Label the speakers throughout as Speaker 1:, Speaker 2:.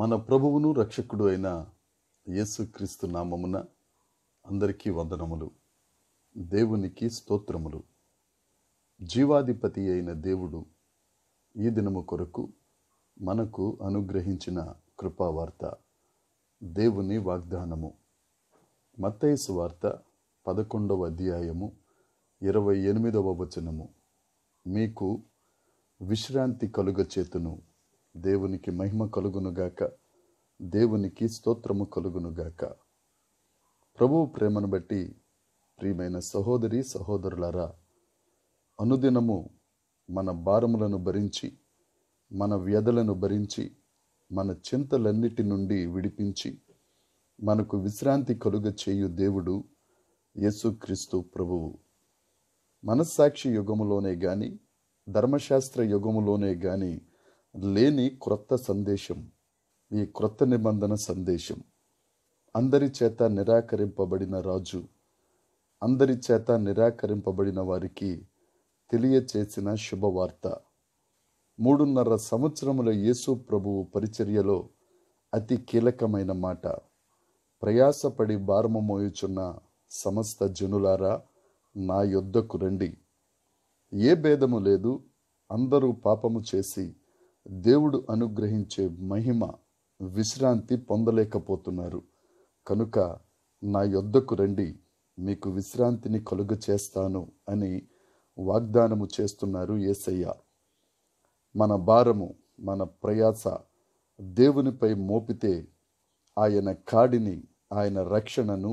Speaker 1: మన ప్రభువును రక్షకుడు అయిన యేసుక్రీస్తు నామమున అందరికీ వందనములు దేవునికి స్తోత్రములు జీవాధిపతి అయిన దేవుడు ఈ దినము కొరకు మనకు అనుగ్రహించిన కృపావార్త దేవుని వాగ్దానము మత్తయసు వార్త పదకొండవ అధ్యాయము ఇరవై ఎనిమిదవ వచనము మీకు విశ్రాంతి కలుగచేతును దేవునికి మహిమ కలుగునుగాక దేవునికి స్తోత్రము కలుగునుగాక ప్రభు ప్రేమను బట్టి ప్రియమైన సహోదరి సహోదరులారా అనుదినము మన భారములను భరించి మన వ్యధలను భరించి మన చింతలన్నిటి నుండి విడిపించి మనకు విశ్రాంతి కలుగ చేయు దేవుడు యేసుక్రీస్తు ప్రభువు మనస్సాక్షి యుగములోనే గాని ధర్మశాస్త్ర యుగములోనే గాని లేని క్రొత్త సందేశం ఈ క్రొత్త నిబంధన సందేశం అందరి చేత నిరాకరింపబడిన రాజు అందరి చేత నిరాకరింపబడిన వారికి తెలియచేసిన శుభవార్త మూడున్నర సంవత్సరముల యేసు ప్రభువు పరిచర్యలో అతి కీలకమైన మాట ప్రయాసపడి భారము మోయుచున్న సమస్త జనులారా నా యొద్దకు రండి ఏ భేదము లేదు అందరూ పాపము చేసి దేవుడు అనుగ్రహించే మహిమ విశ్రాంతి పొందలేకపోతున్నారు కనుక నా యొద్దకు రండి మీకు విశ్రాంతిని కలుగు చేస్తాను అని వాగ్దానము చేస్తున్నారు ఏసయ్య మన భారము మన ప్రయాస దేవునిపై మోపితే ఆయన కాడిని ఆయన రక్షణను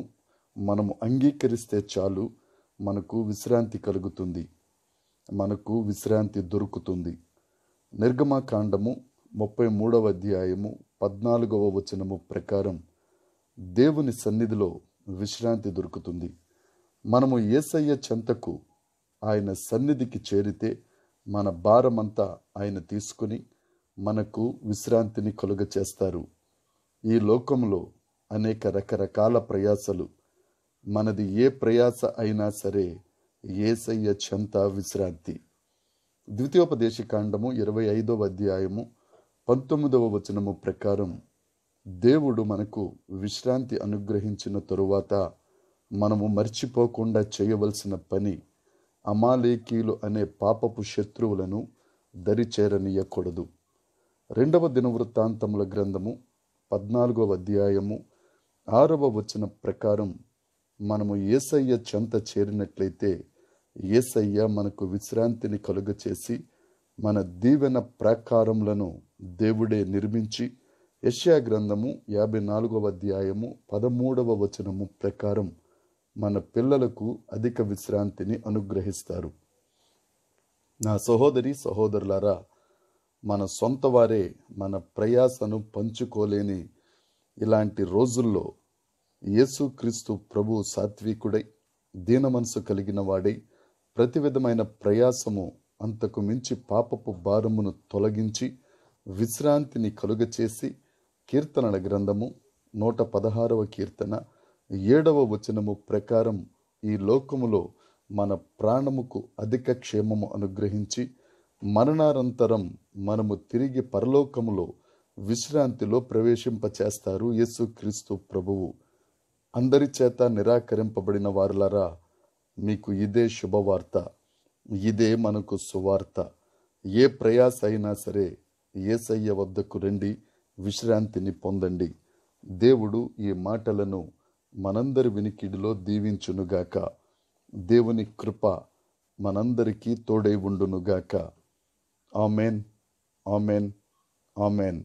Speaker 1: మనము అంగీకరిస్తే చాలు మనకు విశ్రాంతి కలుగుతుంది మనకు విశ్రాంతి దొరుకుతుంది నిర్గమకాండము ముప్పై మూడవ అధ్యాయము పద్నాలుగవ వచనము ప్రకారం దేవుని సన్నిధిలో విశ్రాంతి దొరుకుతుంది మనము ఏసయ్య చెంతకు ఆయన సన్నిధికి చేరితే మన భారమంతా ఆయన తీసుకుని మనకు విశ్రాంతిని కలుగ చేస్తారు ఈ లోకంలో అనేక రకరకాల ప్రయాసలు మనది ఏ ప్రయాస అయినా సరే ఏసయ్య చెంత విశ్రాంతి కాండము ఇరవై ఐదవ అధ్యాయము పంతొమ్మిదవ వచనము ప్రకారం దేవుడు మనకు విశ్రాంతి అనుగ్రహించిన తరువాత మనము మర్చిపోకుండా చేయవలసిన పని అమాలేకీలు అనే పాపపు శత్రువులను దరిచేరనీయకూడదు రెండవ దినవృత్తాంతముల గ్రంథము పద్నాలుగవ అధ్యాయము ఆరవ వచన ప్రకారం మనము ఏసయ్య చెంత చేరినట్లయితే ఏసయ్య మనకు విశ్రాంతిని కలుగచేసి మన దీవెన ప్రాకారములను దేవుడే నిర్మించి యష్యా గ్రంథము యాభై నాలుగవ అధ్యాయము పదమూడవ వచనము ప్రకారం మన పిల్లలకు అధిక విశ్రాంతిని అనుగ్రహిస్తారు నా సహోదరి సహోదరులారా మన సొంత వారే మన ప్రయాసను పంచుకోలేని ఇలాంటి రోజుల్లో యేసుక్రీస్తు ప్రభు సాత్వికుడై దీన మనసు కలిగిన వాడై ప్రతి విధమైన ప్రయాసము అంతకు మించి పాపపు భారమును తొలగించి విశ్రాంతిని కలుగచేసి కీర్తనల గ్రంథము నూట పదహారవ కీర్తన ఏడవ వచనము ప్రకారం ఈ లోకములో మన ప్రాణముకు అధిక క్షేమము అనుగ్రహించి మరణానంతరం మనము తిరిగి పరలోకములో విశ్రాంతిలో ప్రవేశింపచేస్తారు యేసుక్రీస్తు ప్రభువు అందరి చేత నిరాకరింపబడిన వారులరా మీకు ఇదే శుభవార్త ఇదే మనకు సువార్త ఏ ప్రయాస అయినా సరే ఏసయ్య వద్దకు రండి విశ్రాంతిని పొందండి దేవుడు ఈ మాటలను మనందరి వినికిడిలో దీవించునుగాక దేవుని కృప మనందరికీ తోడై ఉండునుగాక ఆమెన్ ఆమెన్ ఆమెన్